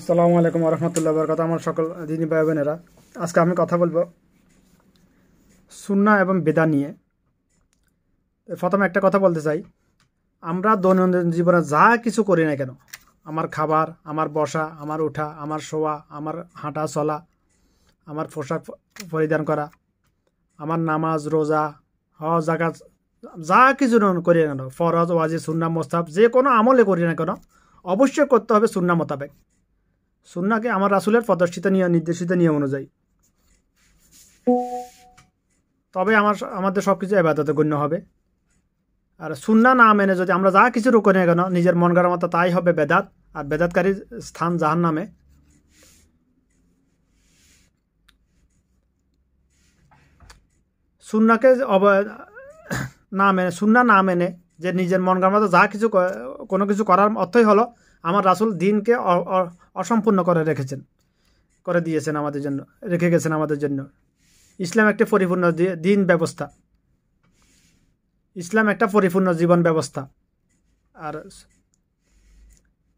আসসালামু আলাইকুম রহমতুল্লাহ বরকত আমার সকল দিনী ভাই বোনেরা আজকে আমি কথা বলবো সুন্না এবং বেদা নিয়ে প্রথমে একটা কথা বলতে চাই আমরা দৈনন্দিন জীবনে যা কিছু করি না কেন আমার খাবার আমার বসা আমার ওঠা আমার শোয়া আমার হাঁটা চলা আমার পোশাক পরিধান করা আমার নামাজ রোজা হ জাকাত যা কিছু করি না কেন ফরজ ওয়াজি সুন্না মোস্তাব যে কোনো আমলে করি না কেন অবশ্যই করতে হবে সুন্না মোতাবেক সুন্নাকে আমার রাসুলের প্রদর্শিত নিয়ে নির্দেশিত নিয়ম অনুযায়ী তবে আমার আমাদের সব কিছু এবাদতে গণ্য হবে আর সুন্না না মেনে যদি আমরা যা কিছু রোকনে কেন নিজের মন গড়ার মতো তাই হবে বেদাত আর বেদাতকারীর স্থান জাহান নামে সুন্নাকে অব না মেনে সুন্না না মেনে যে নিজের মন গড়ার মতো যা কিছু কোনো কিছু করার অর্থই হলো আমার রাসুল দিনকে অসম্পূর্ণ করে রেখেছেন করে দিয়েছেন আমাদের জন্য রেখে গেছেন আমাদের জন্য ইসলাম একটি পরিপূর্ণ দিন ব্যবস্থা ইসলাম একটা পরিপূর্ণ জীবন ব্যবস্থা আর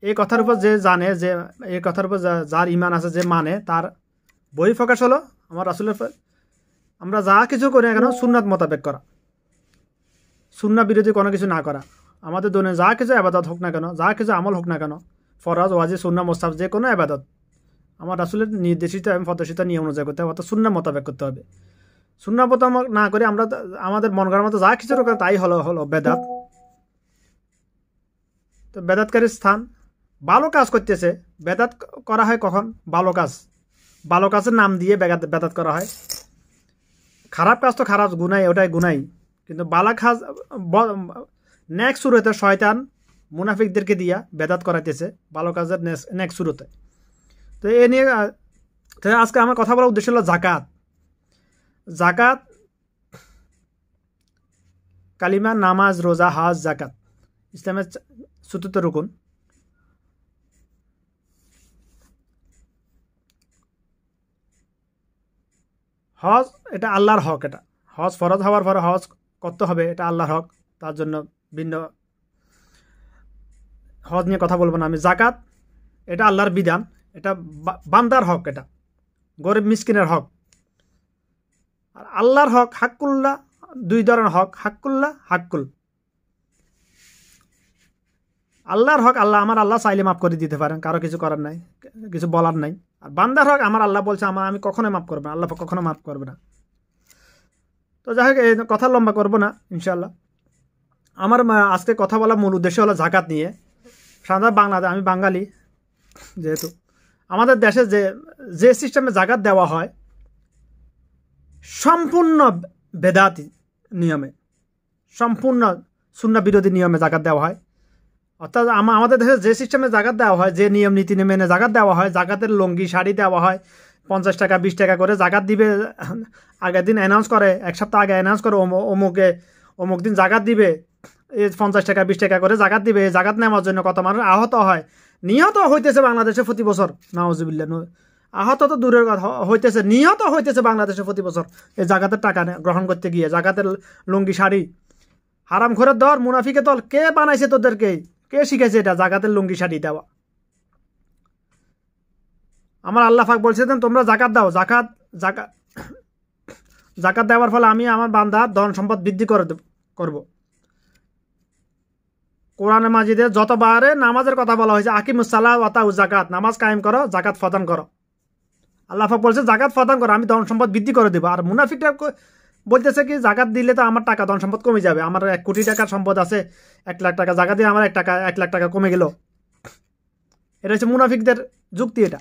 এই কথার উপর যে জানে যে এই কথার উপর যার ইমান আছে যে মানে তার বই প্রকাশ হলো আমার রাসুলের আমরা যা কিছু করি এখন সুননাথ মোতাবেক করা সুননা বিরোধী কোনো কিছু না করা আমাদের দনে যা কিছু আবাদত হোক না কেন যা কিছু আমল হোক না কেন ফরাজ ওয়াজি সুন্না মোস্তাব যে কোনো আবাদত আমার আসলে নির্দেশিত এবং ফতসিত নিয়ম অনুযায়ী করতে হবে অর্থাৎ শূন্য মোতাবেক করতে হবে শূন্য মোতাবেক না করে আমরা আমাদের মন করার মতো যা কিছু রকম তাই হলো হলো বেদাত তো বেদাতকারী স্থান ভালো কাজ করতেছে বেদাত করা হয় কখন ভালো কাজ ভালো কাজের নাম দিয়ে বেগাত বেদাত করা হয় খারাপ কাজ তো খারাপ গুনাই ওটাই গুনাই কিন্তু বালা কাজ নেক্সট শুরুতে শয়তান মুনাফিকদেরকে দিয়া বেদাত করাইতেছে ভালো কাজের নেক্সট শুরুতে তো এ নিয়ে আজকে আমার কথা বলার উদ্দেশ্য হলো জাকাত জাকাত কালিমা নামাজ রোজা হাজ জাকাত ইসলামের চতুর্থ রুকুন হজ এটা আল্লাহর হক এটা হজ ফরজ হওয়ার পরে হজ করতে হবে এটা আল্লাহর হক তার জন্য ভিন্ন হজ নিয়ে কথা বলবো না আমি জাকাত এটা আল্লাহর বিধান এটা বান্দার হক এটা গরিব মিসকিনের হক আর আল্লাহর হক হাক্কুল্লাহ দুই ধরনের হক হাক্কুল্লাহ হাক্কুল আল্লাহর হক আল্লাহ আমার আল্লাহ চাইলে মাফ করে দিতে পারেন কারো কিছু করার নাই কিছু বলার নাই আর বান্দার হক আমার আল্লাহ বলছে আমার আমি কখনোই মাফ করবো না আল্লাহ কখনো মাফ করবে না তো যাই হোক এই কথা লম্বা করবো না ইনশাল্লাহ আমার আজকে কথা বলা মূল উদ্দেশ্য হলো জাকাত নিয়ে সাধারণত বাংলাদেশ আমি বাঙালি যেহেতু আমাদের দেশে যে যে সিস্টেমে জাকাত দেওয়া হয় সম্পূর্ণ বেদাতি নিয়মে সম্পূর্ণ শূন্য বিরোধী নিয়মে জাকাত দেওয়া হয় অর্থাৎ আমাদের দেশে যে সিস্টেমে জাকাত দেওয়া হয় যে নিয়ম নীতি মেনে জাকাত দেওয়া হয় জাকাতের লঙ্গি শাড়ি দেওয়া হয় পঞ্চাশ টাকা বিশ টাকা করে জাকাত দিবে আগের দিন অ্যানাউন্স করে এক সপ্তাহ আগে অ্যানাউন্স করে অমুকে অমুক দিন জাগাত দিবে এই পঞ্চাশ টাকা বিশ টাকা করে জাগাত দিবে এই জাগাত নেওয়ার জন্য কত মানুষ আহত হয় নিহত হইতেছে বাংলাদেশে প্রতি বছর নওয়াজুবিল্লা আহত তো দূরের কথা হইতেছে নিহত হইতেছে বাংলাদেশে প্রতি বছর এই জাগাতের টাকা গ্রহণ করতে গিয়ে জাগাতের লুঙ্গি শাড়ি হারাম ঘরের দর মুনাফিকে দল কে বানাইছে তোদেরকে কে শিখেছে এটা জাগাতের লুঙ্গি শাড়ি দেওয়া আমার আল্লাহ ফাক বলছে তোমরা জাকাত দাও জাকাত জাকাত জাকাত দেওয়ার ফলে আমি আমার বান্দার ধন সম্পদ বৃদ্ধি করে করব কোরআনে মাজিদে যতবারে নামাজের কথা বলা হয়েছে আকিমুসাল্লাহ ওয়াতাউ জাকাত নামাজ কায়েম করো জাকাত প্রদান করো আল্লাহাক বলছে জাকাত প্রদান করো আমি ধন সম্পদ বৃদ্ধি করে দেবো আর মুনাফিকটা বলতেছে কি জাকাত দিলে তো আমার টাকা ধন সম্পদ কমে যাবে আমার এক কোটি টাকার সম্পদ আছে এক লাখ টাকা জাকাত দিয়ে আমার এক টাকা এক লাখ টাকা কমে গেল এটা হচ্ছে মুনাফিকদের যুক্তি এটা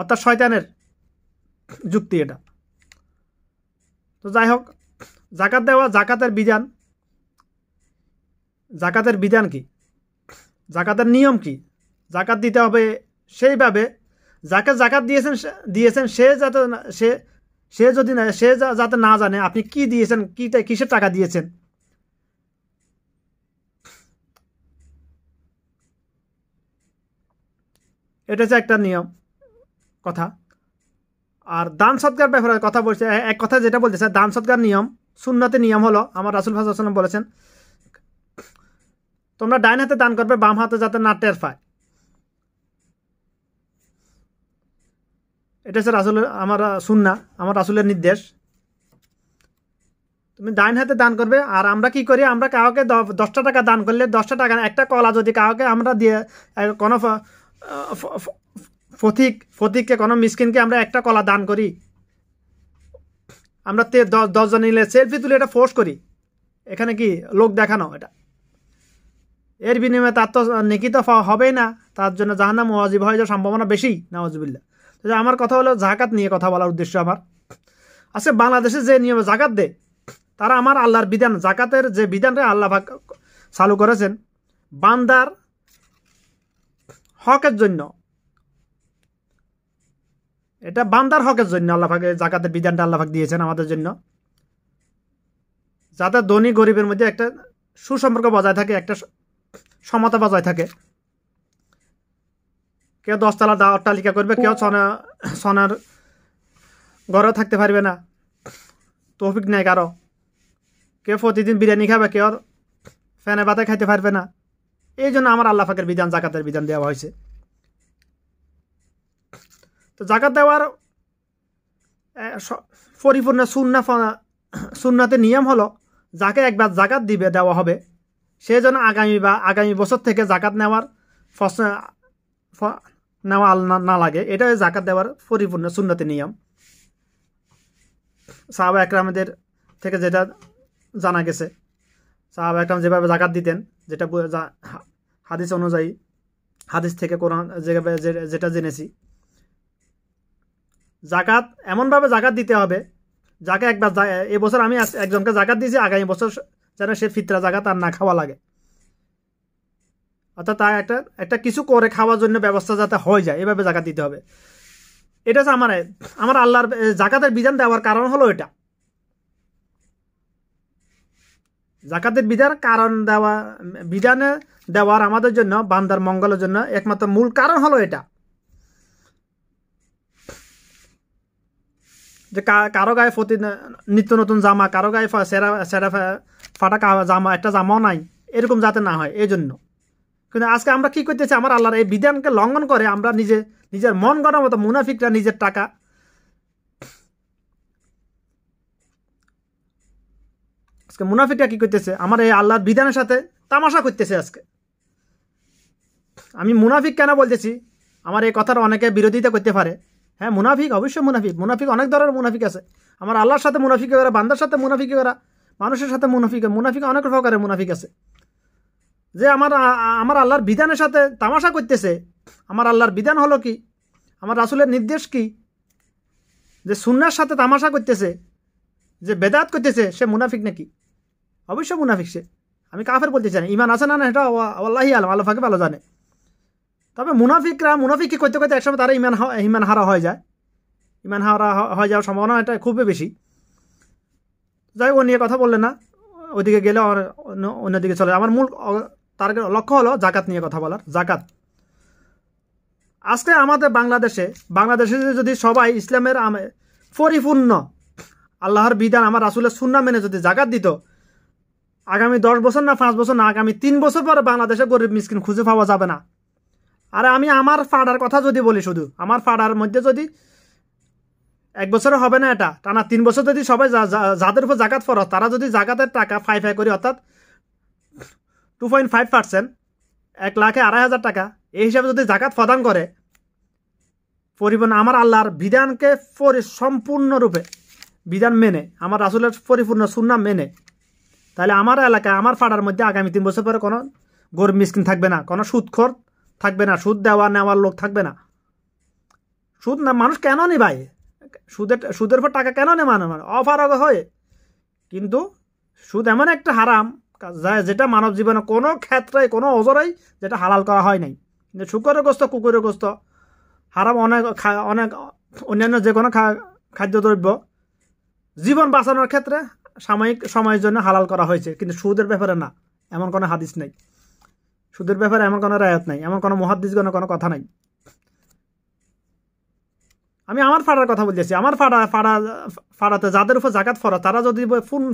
অর্থাৎ শয়তানের যুক্তি এটা তো যাই হোক জাকাত দেওয়া জাকাতের বিধান জাকাতের বিধান কি জাকাতের নিয়ম কি জাকাত দিতে হবে সেইভাবে যাকে জাকাত দিয়েছেন দিয়েছেন সে যাতে সে সে যদি না সে যাতে না জানে আপনি কি দিয়েছেন কী কিসের টাকা দিয়েছেন এটা হচ্ছে একটা নিয়ম কথা আর দান সৎকার ব্যাপারে কথা বলছে এক কথা যেটা বলতে স্যার দান সৎকার নিয়ম শূন্যতে নিয়ম হলো আমার রাসুল ফাসাম বলেছেন তোমরা ডাইন হাতে দান করবে বাম হাতে যাতে না টের পায় এটা হচ্ছে আসলে আমার শূন্য আমার রাসুলের নির্দেশ তুমি ডাইন হাতে দান করবে আর আমরা কি করি আমরা কাউকে দশটা টাকা দান করলে দশটা টাকা একটা কলা যদি কাউকে আমরা দিয়ে কোনো ফতিক ফতিককে কোনো মিসকিনকে আমরা একটা কলা দান করি আমরা তে দশ দশজন নিলে সেলফি তুলে এটা ফোর্স করি এখানে কি লোক দেখানো এটা এর বিনিময়ে তার তো নিকিত হবেই না তার জন্য নাম ওয়াজিব হয়ে যাওয়ার সম্ভাবনা বেশি নওয়াজিবিল্লা তো আমার কথা হলো জাকাত নিয়ে কথা বলার উদ্দেশ্য আমার আছে আচ্ছা, বাংলাদেশে যে নিয়মে জাকাত দেয় তারা আমার আল্লাহর বিধান জাকাতের যে বিধানটা আল্লাহ ভাগ চালু করেছেন বান্দার হকের জন্য এটা বান্দার হকের জন্য আল্লাহাকে জাকাতের বিধানটা আল্লাহাক দিয়েছেন আমাদের জন্য যাতে ধনী গরিবের মধ্যে একটা সুসম্পর্ক বজায় থাকে একটা সমতা বজায় থাকে কেউ দশতলা দা অট্টালিকা করবে কেউ সনা সনার ঘরে থাকতে পারবে না তৌফিক নেই কারো কেউ প্রতিদিন বিরিয়ানি খাবে কেউ ফ্যানে বাতে খাইতে পারবে না এই জন্য আমার আল্লাহাকের বিধান জাকাতের বিধান দেওয়া হয়েছে তো জাকাত দেওয়ার পরিপূর্ণ সুন্না সুন্নাতে নিয়ম হলো যাকে একবার জাকাত দিবে দেওয়া হবে সে যেন আগামী বা আগামী বছর থেকে জাকাত নেওয়ার নেওয়া না লাগে এটা জাকাত দেওয়ার পরিপূর্ণ সুন্নতি নিয়ম সাহাব একরামদের থেকে যেটা জানা গেছে সাহাব একরাম যেভাবে জাকাত দিতেন যেটা হাদিস অনুযায়ী হাদিস থেকে কোরআন যেভাবে যেটা জেনেছি জাকাত এমনভাবে জাকাত দিতে হবে যাকে একবার এবছর আমি একজনকে জাকাত দিয়েছি আগামী বছর যেন সে ফিতরা জাকাত আর না খাওয়া লাগে অর্থাৎ তা একটা একটা কিছু করে খাওয়ার জন্য ব্যবস্থা যাতে হয়ে যায় এভাবে জাকাত দিতে হবে এটা হচ্ছে আমার আমার আল্লাহর জাকাতের বিধান দেওয়ার কারণ হলো এটা জাকাতের বিধান কারণ দেওয়া বিধানে দেওয়ার আমাদের জন্য বান্দার মঙ্গলের জন্য একমাত্র মূল কারণ হলো এটা যে কারো গায়ে প্রতি নিত্য নতুন জামা কারো গায়ে সেরা সেরা ফাটা জামা একটা জামাও নাই এরকম যাতে না হয় এই জন্য কিন্তু আজকে আমরা কী করতেছি আমার আল্লাহর এই বিধানকে লঙ্ঘন করে আমরা নিজে নিজের মন গড়ার মতো মুনাফিকরা নিজের টাকা আজকে মুনাফিকরা কী করতেছে আমার এই আল্লাহর বিধানের সাথে তামাশা করতেছে আজকে আমি মুনাফিক কেন বলতেছি আমার এই কথার অনেকে বিরোধিতা করতে পারে হ্যাঁ মুনাফিক অবশ্যই মুনাফিক মুনাফিক অনেক ধরনের মুনাফিক আছে আমার আল্লাহর সাথে মুনাফিকে করা বান্দার সাথে মুনাফিকে করা মানুষের সাথে মুনাফিকে মুনাফিক অনেক প্রকারের মুনাফিক আছে যে আমার আমার আল্লাহর বিধানের সাথে তামাশা করতেছে আমার আল্লাহর বিধান হলো কি আমার রাসুলের নির্দেশ কি যে সুন্নার সাথে তামাশা করতেছে যে বেদাত করতেছে সে মুনাফিক নাকি অবশ্য মুনাফিক সে আমি কাফের বলতে চাই ইমান আছে না না এটা আল্লাহি আলম আল্লাহাকে ভালো জানে তবে মুনাফিকরা মুনাফিক কি করতে করতে একসময় তারা ইমান ইমান হারা হয়ে যায় ইমান হারা হয়ে যাওয়ার সম্ভাবনা এটা খুবই বেশি যাই ও নিয়ে কথা বললেন না ওইদিকে গেলে অন্যদিকে চলে আমার মূল তার লক্ষ্য হলো জাকাত নিয়ে কথা বলার জাকাত আজকে আমাদের বাংলাদেশে বাংলাদেশে যদি সবাই ইসলামের পরিপূর্ণ আল্লাহর বিধান আমার আসলের সুন্না মেনে যদি জাকাত দিত আগামী দশ বছর না পাঁচ বছর না আগামী তিন বছর পরে বাংলাদেশে গরিব মিসকিন খুঁজে পাওয়া যাবে না আর আমি আমার ফাড়ার কথা যদি বলি শুধু আমার ফাড়ার মধ্যে যদি এক বছরে হবে না এটা টানা তিন বছর যদি সবাই যাদের উপর জাকাত ফরত তারা যদি জাকাতের টাকা ফাই ফাই করি অর্থাৎ টু পয়েন্ট ফাইভ পার্সেন্ট এক লাখে আড়াই হাজার টাকা এই হিসাবে যদি জাকাত প্রদান করে পরিপূর্ণ আমার আল্লাহর বিধানকে পরি সম্পূর্ণরূপে বিধান মেনে আমার রাসুলের পরিপূর্ণ সুন্না মেনে তাহলে আমার এলাকায় আমার ফাড়ার মধ্যে আগামী তিন বছর পরে কোনো গরিব মিসকিন থাকবে না কোনো সুৎখর থাকবে না সুদ দেওয়া নেওয়ার লোক থাকবে না সুদ না মানুষ কেন নি ভাই সুদের সুদের উপর টাকা কেন নে মানে মানে অফারগ হয়ে কিন্তু সুদ এমন একটা হারাম যেটা মানব জীবনে কোনো ক্ষেত্রে কোনো অজরেই যেটা হালাল করা হয় নাই কিন্তু শুকরের গ্রস্ত কুকুরের গ্রস্ত হারাম অনেক অনেক অন্যান্য যে কোনো খাদ্যদ্রব্য জীবন বাঁচানোর ক্ষেত্রে সাময়িক সময়ের জন্য হালাল করা হয়েছে কিন্তু সুদের ব্যাপারে না এমন কোনো হাদিস নেই সুদের ব্যাপারে এমন কোনো রায়ত নাই এমন কোনো মহাদ্দিসগণ কোনো কথা নাই আমি আমার ফাড়ার কথা বলতেছি আমার ফাড়া ফাড়া ফাড়াতে যাদের উপর জাকাত ফরা তারা যদি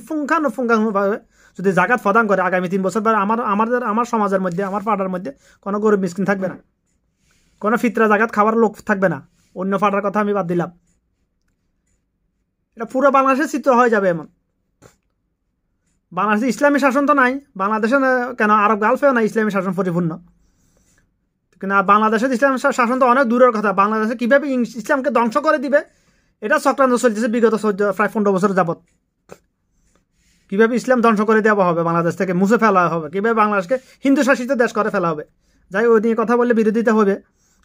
ফুঙ্খান ফুঙ্কানোভাবে যদি জাকাত ফদান করে আগামী তিন বছর পরে আমার আমাদের আমার সমাজের মধ্যে আমার ফাড়ার মধ্যে কোনো গরিব মিসকিন থাকবে না কোনো ফিতরা জাকাত খাবার লোক থাকবে না অন্য ফাড়ার কথা আমি বাদ দিলাম এটা পুরো বাংলাদেশের চিত্র হয়ে যাবে এমন বাংলাদেশে ইসলামী শাসন তো নাই বাংলাদেশে কেন আরব গালফেও নাই ইসলামী শাসন পরিপূর্ণ কিন্তু বাংলাদেশের ইসলাম শাসন তো অনেক দূরের কথা বাংলাদেশে কীভাবে ইসলামকে ধ্বংস করে দিবে এটা চক্রান্ত চলছে বিগত প্রায় পনেরো বছর যাবত কীভাবে ইসলাম ধ্বংস করে দেওয়া হবে বাংলাদেশ থেকে মুছে ফেলা হবে কীভাবে বাংলাদেশকে হিন্দু শাসিত দেশ করে ফেলা হবে যাই ওই নিয়ে কথা বললে বিরোধিতা হবে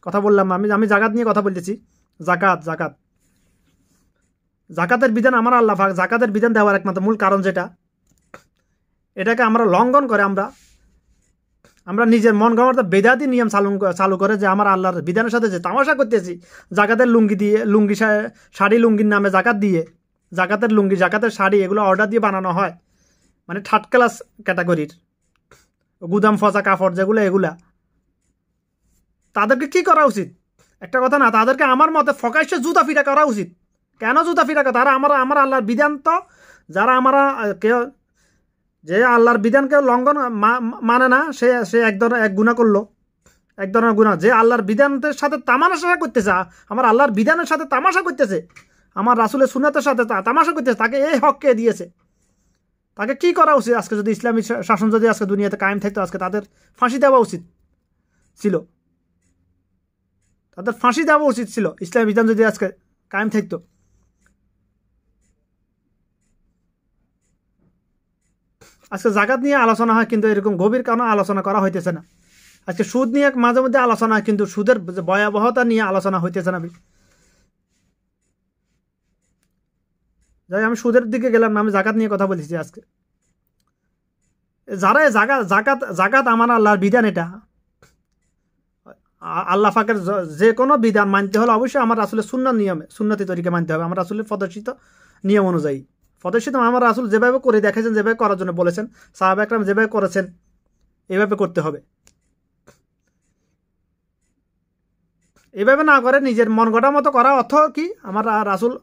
কথা বললাম আমি আমি জাকাত নিয়ে কথা বলতেছি জাকাত জাকাত জাকাতের বিধান আমার আল্লাহ জাকাতের বিধান দেওয়ার একমাত্র মূল কারণ যেটা এটাকে আমরা লঙ্ঘন করে আমরা আমরা নিজের মন গড়ার বেদাতি নিয়ম চালু চালু করে যে আমার আল্লাহর বিধানের সাথে যে তামাশা করতেছি জাকাতের লুঙ্গি দিয়ে লুঙ্গি শাড়ি লুঙ্গির নামে জাকাত দিয়ে জাকাতের লুঙ্গি জাকাতের শাড়ি এগুলো অর্ডার দিয়ে বানানো হয় মানে থার্ড ক্লাস ক্যাটাগরির গুদাম ফসা কাফড যেগুলো এগুলা তাদেরকে কি করা উচিত একটা কথা না তাদেরকে আমার মতে ফকাইশে জুতা ফিরা করা উচিত কেন জুতা করা তারা আমার আমার আল্লাহর বিধান তো যারা আমরা কেউ যে আল্লাহর বিধানকে লঙ্ঘন মানে না সে সে এক ধরনের এক গুণা করলো এক ধরনের গুণা যে আল্লাহর বিধানের সাথে তামাশা করতেছে আমার আল্লাহর বিধানের সাথে তামাশা করতেছে আমার রাসুলের সুনাতের সাথে তামাশা করতেছে তাকে এই হক কে দিয়েছে তাকে কি করা উচিত আজকে যদি ইসলামী শাসন যদি আজকে দুনিয়াতে কায়েম থাকতো আজকে তাদের ফাঁসি দেওয়া উচিত ছিল তাদের ফাঁসি দেওয়া উচিত ছিল ইসলামী বিধান যদি আজকে কায়েম থাকতো আজকে জাগাত নিয়ে আলোচনা হয় কিন্তু এরকম গভীর কারণে আলোচনা করা হইতেছে না আজকে সুদ নিয়ে মাঝে মধ্যে আলোচনা হয় কিন্তু সুদের ভয়াবহতা নিয়ে আলোচনা হইতেছে না যাই আমি সুদের দিকে গেলাম আমি জাকাত নিয়ে কথা বলেছি আজকে যারা জাকাত জাকাত জাকাত আমার আল্লাহর বিধান এটা আল্লাহ ফাকের যে কোনো বিধান মানতে হলে অবশ্যই আমার আসলে শূন্য নিয়মে সুন্নতি তরিকে মানতে হবে আমার আসলে প্রদর্শিত নিয়ম অনুযায়ী পদর্শিত আমার আসল যেভাবে করে দেখেছেন যেভাবে করার জন্য বলেছেন সাহাব একরাম যেভাবে করেছেন এভাবে করতে হবে এভাবে না করে নিজের মন গড়া মতো করা অর্থ কি আমার রাসুল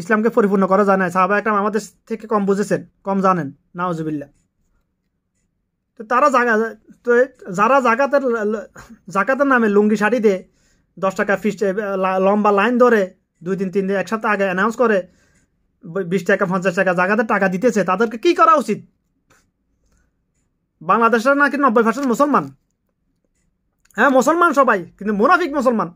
ইসলামকে পরিপূর্ণ করা জানায় সাহাবা একরাম আমাদের থেকে কম বুঝেছেন কম জানেন নাওজবিল্লা তো তারা জাগা তো যারা জাকাতের জাকাতের নামে লুঙ্গি শাড়ি দিয়ে দশ টাকা ফিস লম্বা লাইন ধরে দুই দিন তিন দিন এক সপ্তাহ আগে অ্যানাউন্স করে বিশ টাকা পঞ্চাশ টাকা জায়গাতে টাকা দিতেছে তাদেরকে কি করা উচিত বাংলাদেশের নাকি নব্বই পার্সেন্ট মুসলমান হ্যাঁ মুসলমান সবাই কিন্তু মুনাফিক মুসলমান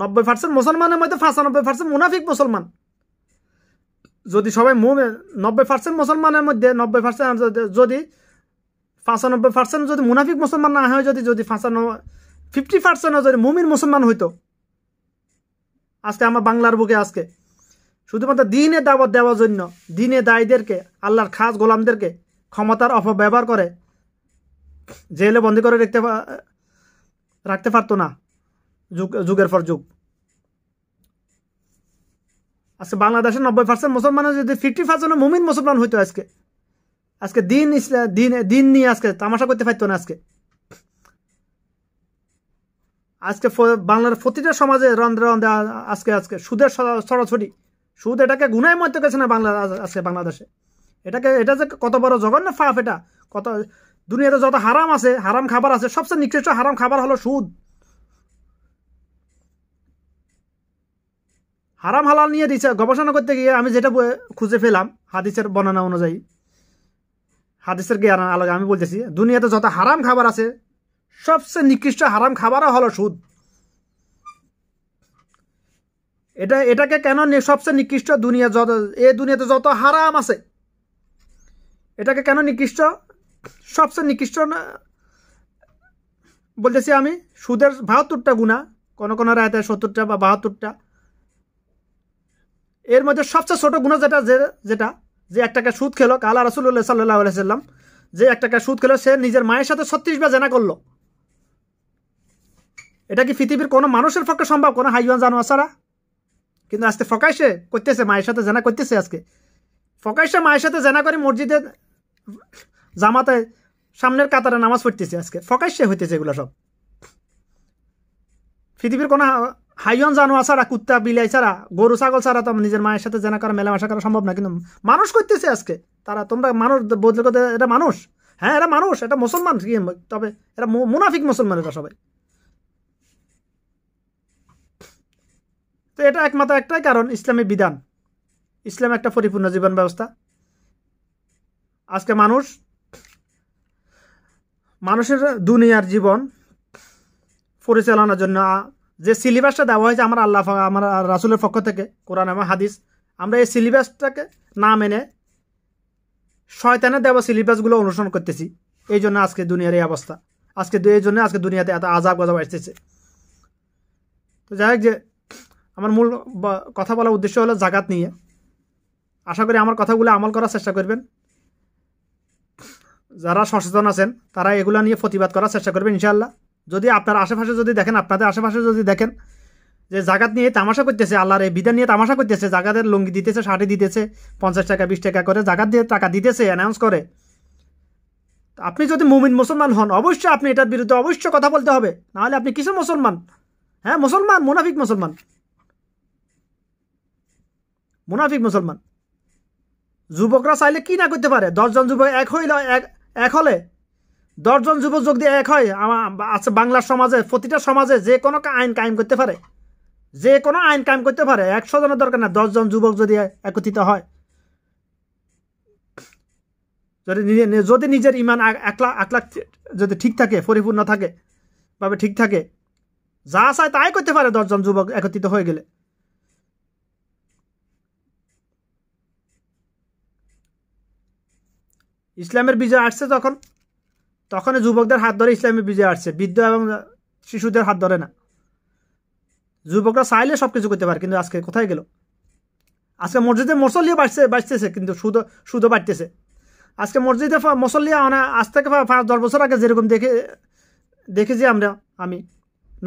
নব্বই পার্সেন্ট মুসলমানের মধ্যে পঁচানব্বই পার্সেন্ট মুনাফিক মুসলমান যদি সবাই নব্বই পার্সেন্ট মুসলমানের মধ্যে নব্বই পার্সেন্ট যদি পঁচানব্বই পার্সেন্ট যদি মুনাফিক মুসলমান না হয় যদি যদি পঁচানব্বই ফিফটি পার্সেন্টও যদি মুমির মুসলমান হইতো আজকে আমার বাংলার বুকে আজকে শুধুমাত্র দিনে দাবত দেওয়ার জন্য দিনে দায়ীদেরকে আল্লাহর খাস গোলামদেরকে ক্ষমতার অপব্যবহার করে জেলে বন্দি করে রাখতে রাখতে পারতো না যুগ যুগের পর যুগ আজকে বাংলাদেশের নব্বই পার্সেন্ট মুসলমানের যদি ফিফটি পার্সেন্ট মুমিন মুসলমান হইতো আজকে আজকে দিন ইসলাম দিন দিন নিয়ে আজকে তামাশা করতে পারতো না আজকে আজকে বাংলার প্রতিটা সমাজে রন্ধ্রে রন্ধ্রে আজকে আজকে সুদের সরাসরি সুদ এটাকে গুনায় মধ্যে গেছে না বাংলা আজকে বাংলাদেশে এটাকে এটা যে কত বড় জঘন্য ফাফ এটা কত দুনিয়াতে যত হারাম আছে হারাম খাবার আছে সবচেয়ে নিকৃষ্ট হারাম খাবার হলো সুদ হারাম হালাল নিয়ে দিচ্ছে গবেষণা করতে গিয়ে আমি যেটা খুঁজে পেলাম হাদিসের বর্ণনা অনুযায়ী হাদিসের জ্ঞান আলাদা আমি বলতেছি দুনিয়াতে যত হারাম খাবার আছে সবচেয়ে নিকৃষ্ট হারাম খাবারও হলো সুদ এটা এটাকে কেন সবচেয়ে নিকৃষ্ট দুনিয়া যত এ দুনিয়াতে যত হারাম আছে এটাকে কেন নিকৃষ্ট সবচেয়ে নিকৃষ্ট না বলতেছি আমি সুদের বাহাত্তরটা গুণা কোনো কোনো রায়তে সত্তরটা বা বাহাত্তরটা এর মধ্যে সবচেয়ে ছোট গুণা যেটা যে যেটা যে এক টাকা সুদ খেলো কালা রাসুল্লাহ সাল্লাহ সাল্লাম যে এক টাকা সুদ খেলো সে নিজের মায়ের সাথে ছত্রিশ বার জেনা করলো এটা কি পৃথিবীর কোনো মানুষের পক্ষে সম্ভব কোনো হাইওয়ান জানোয়ার ছাড়া কিন্তু আজকে ফকাইসে করতেছে মায়ের সাথে জেনা করতেছে আজকে ফকাইসে মায়ের সাথে জেনা করে মসজিদে জামাতে সামনের কাতারে নামাজ পড়তেছে আজকে ফকাইসে হইতেছে এগুলো সব পৃথিবীর কোনো হাইয়ন জানোয়া ছাড়া কুত্তা বিলাই ছাড়া গরু ছাগল ছাড়া তো নিজের মায়ের সাথে জেনা করা মেলামেশা করা সম্ভব না কিন্তু মানুষ করতেছে আজকে তারা তোমরা মানুষ বদলে এটা মানুষ হ্যাঁ এরা মানুষ এটা মুসলমান তবে এরা মুনাফিক মুসলমান এটা সবাই তো এটা একমাত্র একটাই কারণ ইসলামী বিধান ইসলাম একটা পরিপূর্ণ জীবন ব্যবস্থা আজকে মানুষ মানুষের দুনিয়ার জীবন পরিচালনার জন্য যে সিলেবাসটা দেওয়া হয়েছে আমার আল্লাহ আমার রাসুলের পক্ষ থেকে কোরআন এবং হাদিস আমরা এই সিলেবাসটাকে না মেনে শয়তানের দেওয়া সিলেবাসগুলো অনুসরণ করতেছি এই জন্য আজকে দুনিয়ার এই অবস্থা আজকে এই জন্য আজকে দুনিয়াতে এত আজাব গজাব আসতেছে তো যাই হোক যে আমার মূল কথা বলার উদ্দেশ্য হলো জাগাত নিয়ে আশা করি আমার কথাগুলো আমল করার চেষ্টা করবেন যারা সচেতন আছেন তারা এগুলো নিয়ে প্রতিবাদ করার চেষ্টা করবেন ইনশাল্লাহ যদি আপনার আশেপাশে যদি দেখেন আপনাদের আশেপাশে যদি দেখেন যে জাগাত নিয়ে তামাশা করতেছে আল্লাহর এই বিধান নিয়ে তামাশা করতেছে জাগাতের লুঙ্গি দিতেছে শাড়ি দিতেছে পঞ্চাশ টাকা বিশ টাকা করে জাগাত দিয়ে টাকা দিতেছে অ্যানাউন্স করে আপনি যদি মুমিন মুসলমান হন অবশ্যই আপনি এটার বিরুদ্ধে অবশ্যই কথা বলতে হবে নাহলে আপনি কিসের মুসলমান হ্যাঁ মুসলমান মুনাফিক মুসলমান মুনাফিক মুসলমান যুবকরা চাইলে কি না করতে পারে দশজন যুবক এক হইল এক হলে দশজন যুবক যদি এক হয় আমার আছে আচ্ছা, বাংলার সমাজে প্রতিটা সমাজে যে কোনো আইন কায়েম করতে পারে যে কোনো আইন কায়েম করতে পারে একশো জনের দরকার না দশজন যুবক যদি একত্রিত হয় যদি যদি নিজের ইমান একলা একলা যদি ঠিক থাকে পরিপূর্ণ থাকে ভাবে ঠিক থাকে যা চায় তাই করতে পারে দশজন যুবক একত্রিত হয়ে গেলে ইসলামের বিজয় আসছে তখন তখন যুবকদের হাত ধরে ইসলামের বিজয় আসছে বৃদ্ধ এবং শিশুদের হাত ধরে না যুবকরা চাইলে সব কিছু করতে পারে কিন্তু আজকে কোথায় গেল আজকে মসজিদে মুসল্লিও বাড়ছে বাড়তেছে কিন্তু সুদও সুদও বাড়তেছে আজকে মসজিদে মুসল্লি আনা আজ থেকে পাঁচ দশ বছর আগে যেরকম দেখে দেখেছি আমরা আমি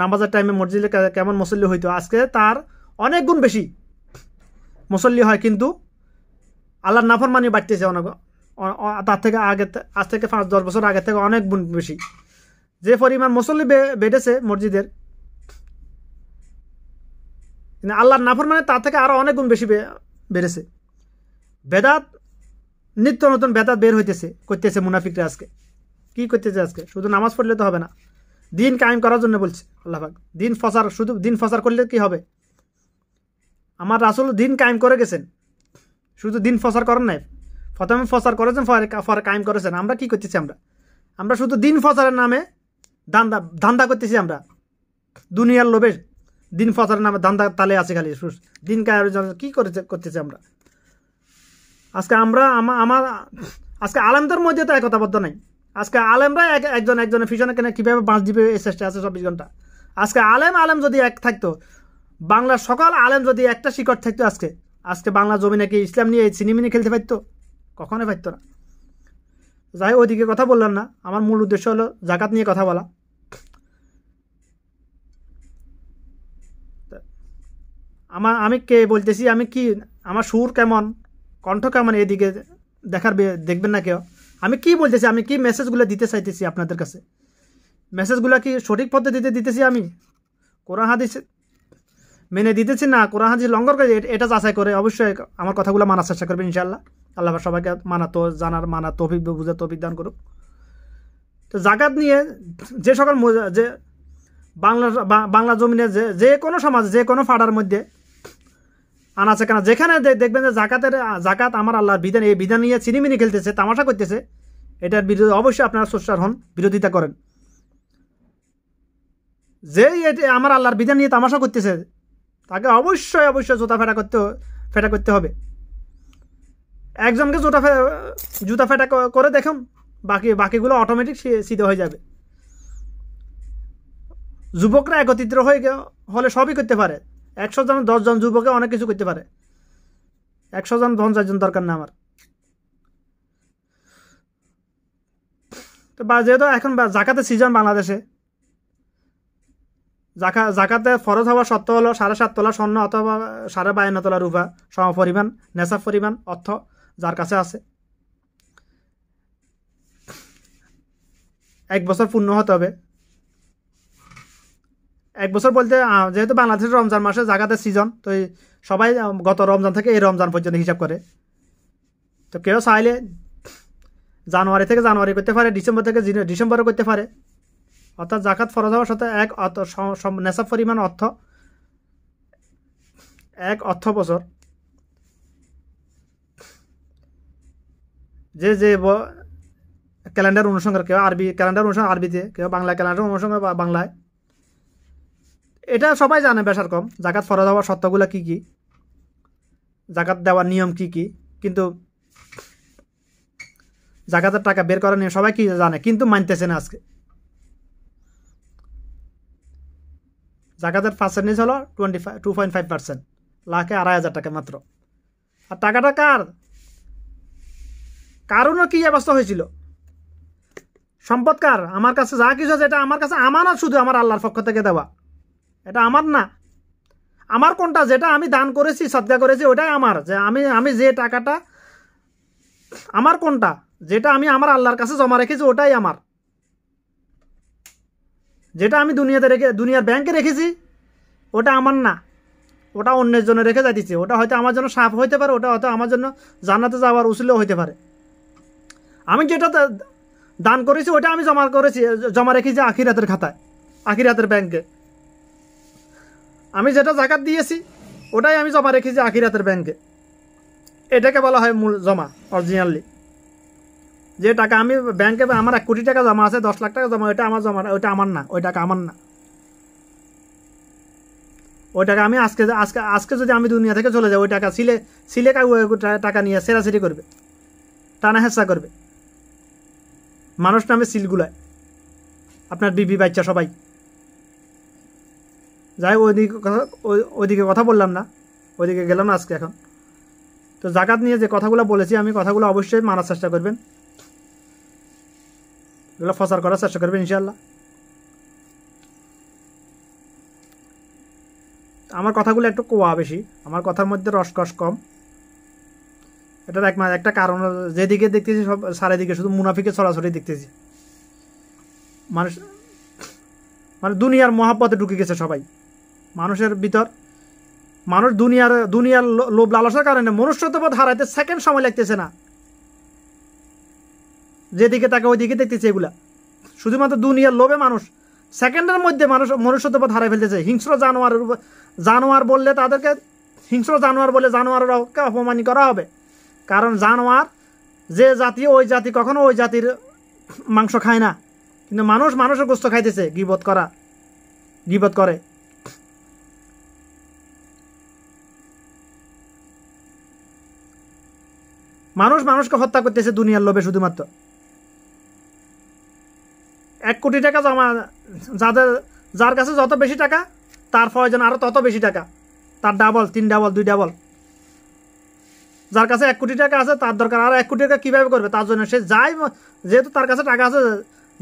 নামাজের টাইমে মসজিদে কেমন মুসল্লি হইতো আজকে তার অনেক গুণ বেশি মুসল্লি হয় কিন্তু আল্লাহর মানি বাড়তেছে অনেক তার থেকে আগে আজ থেকে পাঁচ দশ বছর আগে থেকে অনেক গুণ বেশি যে পরিমাণ মুসল্লি বেড়েছে মসজিদের আল্লাহর নাফর মানে তার থেকে আরও অনেক গুণ বেশি বেড়েছে বেদাত নিত্য নতুন বেদাত বের হইতেছে করতেছে মুনাফিকরা আজকে কী করতেছে আজকে শুধু নামাজ পড়লে তো হবে না দিন কায়েম করার জন্য বলছে আল্লাহাক দিন ফসার শুধু দিন ফসার করলে কি হবে আমার রাসুল দিন কায়েম করে গেছেন শুধু দিন ফসার করেন নাই প্রথমে ফসার করেছেন ফরে ফরে কায়েম করেছেন আমরা কি করতেছি আমরা আমরা শুধু দিন ফসারের নামে ধান্দা ধান্দা করতেছি আমরা দুনিয়ার লোভে দিন ফসারের নামে ধান্দা তালে আছে খালি দিন কী করেছে করতেছি আমরা আজকে আমরা আমার আজকে আলেমদের মধ্যে তো একতাবদ্ধ নাই আজকে আলেমরা একজন একজনের ফিশনে কেন কীভাবে বাঁচ দিবে এই চেষ্টা আছে চব্বিশ ঘন্টা আজকে আলেম আলেম যদি এক থাকতো বাংলার সকল আলেম যদি একটা শিকড় থাকতো আজকে আজকে বাংলা জমি নাকি ইসলাম নিয়ে চিনিমিনি খেলতে পারতো কখনোই পারতো না যাই ওইদিকে কথা বললাম না আমার মূল উদ্দেশ্য হলো জাকাত নিয়ে কথা বলা আমার আমি কে বলতেছি আমি কি আমার সুর কেমন কণ্ঠ কেমন এদিকে দেখার দেখবেন না কেউ আমি কি বলতেছি আমি কি মেসেজগুলো দিতে চাইতেছি আপনাদের কাছে মেসেজগুলো কি সঠিক পদ্ধতিতে দিতেছি আমি কোরআন হাদিস মেনে দিতেছি না কোরআন হাদিস লঙ্গর করে এটা যাচাই করে অবশ্যই আমার কথাগুলো মানার চেষ্টা করবেন ইনশাল্লাহ আল্লাহ সবাইকে মানা তো জানার মানা তফিক বুঝে তফিক দান করুক তো জাকাত নিয়ে যে সকল যে বাংলা বাংলা জমিনে যে যে কোনো সমাজ যে কোনো ফাড়ার মধ্যে আনাচে কেন যেখানে দেখবেন যে জাকাতের জাকাত আমার আল্লাহর বিধান এই বিধান নিয়ে চিনিমিনি খেলতেছে তামাশা করতেছে এটার বিরোধী অবশ্যই আপনারা সোচ্চার হন বিরোধিতা করেন যেই এটি আমার আল্লাহর বিধান নিয়ে তামাশা করতেছে তাকে অবশ্যই অবশ্যই জোতা ফেটা করতে ফেটা করতে হবে একজনকে জুতা জুতা ফেটা করে দেখুন বাকি বাকিগুলো অটোমেটিক সিধে হয়ে যাবে যুবকরা একত্রিত হয়ে হলে সবই করতে পারে একশো জন দশজন যুবকে অনেক কিছু করতে পারে একশো জন পঞ্চাশ জন দরকার না আমার তো বা যেহেতু এখন জাকাতে সিজন বাংলাদেশে জাকা জাকাতে ফরজ হওয়া সত্ত্বেও হলো সাড়ে সাত তলা স্বর্ণ অথবা সাড়ে বায়ান্ন তোলা রূপা সম পরিমাণ নেশা পরিমাণ অর্থ যার কাছে আছে এক বছর পূর্ণ হতে হবে এক বছর বলতে যেহেতু বাংলাদেশের রমজান মাসে জাগাতে সিজন তো সবাই গত রমজান থেকে এই রমজান পর্যন্ত হিসাব করে তো কেউ চাইলে জানুয়ারি থেকে জানুয়ারি করতে পারে ডিসেম্বর থেকে ডিসেম্বরও করতে পারে অর্থাৎ জাকাত ফরজ হওয়ার সাথে এক নেশা পরিমাণ অর্থ এক অর্থ বছর যে যে ক্যালেন্ডার অনুসঙ্গ কেউ আরবি ক্যালেন্ডার অনুসঙ্গ আরবিতে কেউ বাংলায় ক্যালেন্ডার বা বাংলায় এটা সবাই জানে বেশার কম জাকাত ফরজ হওয়ার সত্যগুলো কী কী জাকাত দেওয়ার নিয়ম কী কী কিন্তু জাকাতের টাকা বের করার নিয়ে সবাই কি জানে কিন্তু মানতেছে না আজকে জাকাতের পার্সেন্টেজ হলো twenty five two point five percent লাখে আড়াই হাজার টাকা মাত্র আর টাকাটা কার কারণও কি অবস্থা হয়েছিল সম্পদকার আমার কাছে যা কিছু আছে এটা আমার কাছে আমানত শুধু আমার আল্লাহর পক্ষ থেকে দেওয়া এটা আমার না আমার কোনটা যেটা আমি দান করেছি সদ্গা করেছি ওটাই আমার যে আমি আমি যে টাকাটা আমার কোনটা যেটা আমি আমার আল্লাহর কাছে জমা রেখেছি ওটাই আমার যেটা আমি দুনিয়াতে রেখে দুনিয়ার ব্যাংকে রেখেছি ওটা আমার না ওটা অন্যের জন্য রেখে যাইতেছি ওটা হয়তো আমার জন্য সাফ হইতে পারে ওটা হয়তো আমার জন্য জানাতে যাওয়ার উচিলও হইতে পারে আমি যেটা দান করেছি ওটা আমি জমা করেছি জমা রেখেছি আখিরাতের খাতায় আখিরাতের ব্যাংকে আমি যেটা জাকাত দিয়েছি ওটাই আমি জমা রেখেছি আখিরাতের ব্যাংকে এটাকে বলা হয় মূল জমা অরিজিনালি যে টাকা আমি ব্যাংকে আমার এক কোটি টাকা জমা আছে দশ লাখ টাকা জমা ওইটা আমার জমা ওইটা আমার না ওই টাকা আমার না ওই টাকা আমি আজকে আজকে আজকে যদি আমি দুনিয়া থেকে চলে যাই ওই টাকা সিলে সিলে টাকা নিয়ে সেরাসেরি করবে টানা হেসা করবে মানুষ নামে সিলগুলায় আপনার বিবি বাচ্চা সবাই যাই ওইদিকে কথা ওইদিকে কথা বললাম না ওইদিকে গেলাম না আজকে এখন তো জাকাত নিয়ে যে কথাগুলো বলেছি আমি কথাগুলো অবশ্যই মানার চেষ্টা করবেন এগুলো ফসার করার চেষ্টা করবেন ইনশাল্লাহ আমার কথাগুলো একটু কোয়া বেশি আমার কথার মধ্যে রসকস কম এটার এক একটা কারণ যেদিকে দেখতেছি সব সারাদিকে শুধু মুনাফিকে ছড়াছড়ি দেখতেছি মানুষ মানে দুনিয়ার মহাপথে ঢুকে গেছে সবাই মানুষের ভিতর মানুষ দুনিয়ার দুনিয়ার লোভ লালসার কারণে মনুষ্যত্ববোধ হারাইতে সেকেন্ড সময় লাগতেছে না যেদিকে তাকে ওই দিকে দেখতেছে এগুলা শুধুমাত্র দুনিয়ার লোভে মানুষ সেকেন্ডের মধ্যে মানুষ মনুষ্যত্ববোধ হারাই ফেলতেছে হিংস্র জানোয়ারের জানোয়ার বললে তাদেরকে হিংস্র জানোয়ার বলে জানোয়ারকে অপমানি করা হবে কারণ জানোয়ার যে জাতি ওই জাতি কখনো ওই জাতির মাংস খায় না কিন্তু মানুষ মানুষের গোস্ত খাইতেছে গিবত করা গিবত করে মানুষ মানুষকে হত্যা করতেছে দুনিয়ার লোভে শুধুমাত্র এক কোটি টাকা জমা যাদের যার কাছে যত বেশি টাকা তার প্রয়োজন আরো তত বেশি টাকা তার ডাবল তিন ডাবল দুই ডাবল যার কাছে এক কোটি টাকা আছে তার দরকার আর এক কোটি টাকা কীভাবে করবে তার জন্য সে যাই যেহেতু তার কাছে টাকা আছে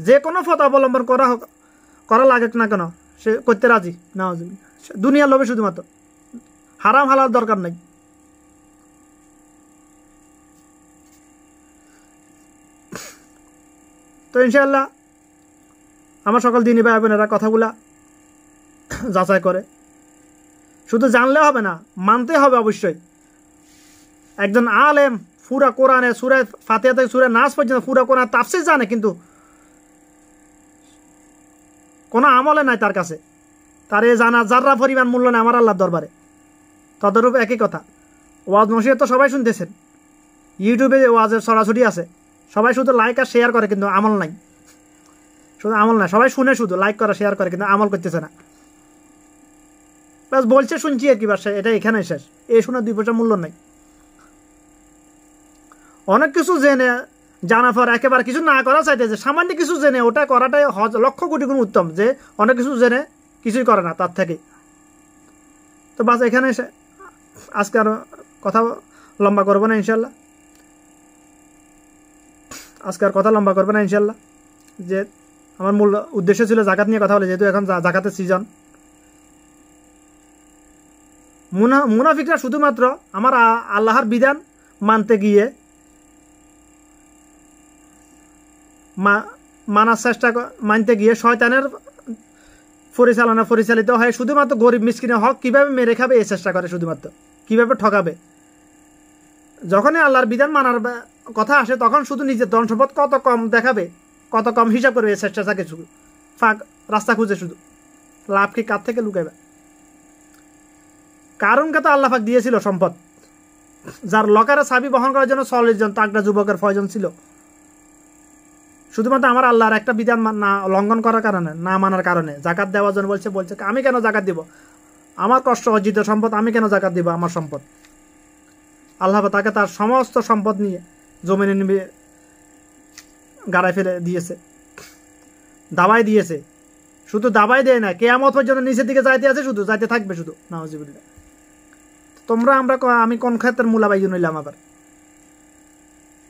যে কোনো পথ অবলম্বন করা হোক করা লাগে না কেন সে করতে রাজি না দুনিয়ার লোভে শুধুমাত্র হারাম হালার দরকার নাই তো ইনশাল্লাহ আমার সকল দিনই ভাই বোনেরা কথাগুলা যাচাই করে শুধু জানলে হবে না মানতে হবে অবশ্যই একজন আলেম ফুরা কোরআনে সুরে ফাতে সুরে নাচ পর্যন্ত ফুরা কোরআন তাফসির জানে কিন্তু কোনো আমলে নাই তার কাছে তার এ জানা যাররা পরিমাণ মূল্য নেই আমার আল্লাহর দরবারে তদরূপ একই কথা ওয়াজ নসিহত তো সবাই শুনতেছেন ইউটিউবে ওয়াজের সরাসরি আছে সবাই শুধু লাইক আর শেয়ার করে কিন্তু আমল নাই শুধু আমল নাই সবাই শুনে শুধু লাইক করা শেয়ার করে কিন্তু আমল করতেছে না ব্যাস বলছে শুনছি আর কি বাসায় এটা এখানে শেষ এ শোনার দুই পয়সা মূল্য নাই অনেক কিছু জেনে জানা পর একেবারে কিছু না করা যে সামান্য কিছু জেনে ওটা করাটাই হজ লক্ষ কোটি গুণ উত্তম যে অনেক কিছু জেনে কিছুই করে না তার থেকে তো বাস এখানে আজকে আর কথা লম্বা করবো না ইনশাল্লাহ আজকে আর কথা লম্বা করবো না ইনশাল্লাহ যে আমার মূল উদ্দেশ্য ছিল জাকাত নিয়ে কথা বলে যেহেতু এখন জাকাতের সিজন মুনা মুনাফিকরা শুধুমাত্র আমার আল্লাহর বিধান মানতে গিয়ে মানার চেষ্টা মানতে গিয়ে শয়তানের পরিচালনা পরিচালিত হয় শুধুমাত্র গরিব মিসকিনে হক কীভাবে মেরে খাবে এই চেষ্টা করে শুধুমাত্র কীভাবে ঠকাবে যখনই আল্লাহর বিধান মানার কথা আসে তখন শুধু নিজের ধন সম্পদ কত কম দেখাবে কত কম হিসাব করবে এই চেষ্টা থাকে শুধু ফাঁক রাস্তা খুঁজে শুধু কি কার থেকে লুকাবে কারণকে তো আল্লাহাক দিয়েছিল সম্পদ যার লকারে সাবি বহন করার জন্য চল্লিশ জন তাগড়া যুবকের প্রয়োজন ছিল শুধুমাত্র আমার আল্লাহর একটা বিধান না লঙ্ঘন করার কারণে না মানার কারণে জাকাত দেওয়ার জন্য বলছে বলছে আমি কেন জাকাত দিব আমার কষ্ট অর্জিত সম্পদ আমি কেন জাকাত দিব আমার সম্পদ আল্লাহ তাকে তার সমস্ত সম্পদ নিয়ে জমিনে নিবে গাড়ায় ফেলে দিয়েছে দাবাই দিয়েছে শুধু দাবাই দেয় না কেয়ামত পর্যন্ত নিচের দিকে যাইতে আছে শুধু যাইতে থাকবে শুধু নাওজিবুল্লাহ তোমরা আমরা আমি কোন ক্ষেত্রের মূলাবাই নিলাম আবার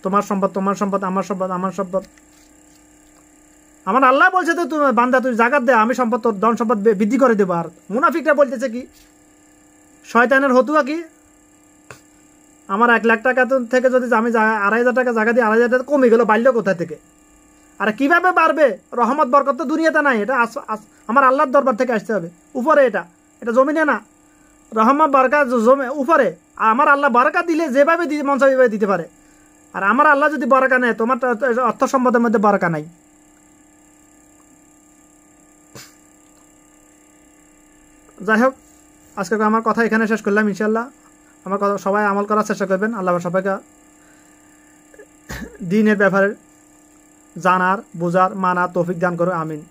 তোমার সম্পদ তোমার সম্পদ আমার সম্পদ আমার সম্পদ আমার আল্লাহ বলছে তো তুমি বান্দা তুই জাগাত দে আমি সম্পদ তোর ধন সম্পদ বৃদ্ধি করে দেবো আর মুনাফিকরা বলতেছে কি শয়তানের হতুয়া কি আমার এক লাখ টাকা থেকে যদি আমি আড়াই হাজার টাকা জাগা দিই আড়াই হাজার টাকা কমে গেলো বাল্য কোথা থেকে আর কিভাবে বাড়বে রহমত বরকত তো দুনিয়াতে নাই এটা আমার আল্লাহর দরবার থেকে আসতে হবে উপরে এটা এটা জমিনে না রহমত বারকা জমে উপরে আমার আল্লাহ বরকা দিলে যেভাবে মনসা যেভাবে দিতে পারে আর আমার আল্লাহ যদি বরকা নেয় তোমার অর্থ সম্পদের মধ্যে বরকা নাই যাই হোক আজকে আমার কথা এখানে শেষ করলাম ইনশাল্লাহ আমার কথা সবাই আমল করার চেষ্টা করবেন আল্লাহ সবাইকে দিনের ব্যাপারে জানার বোঝার মানা তৌফিক দান করো আমিন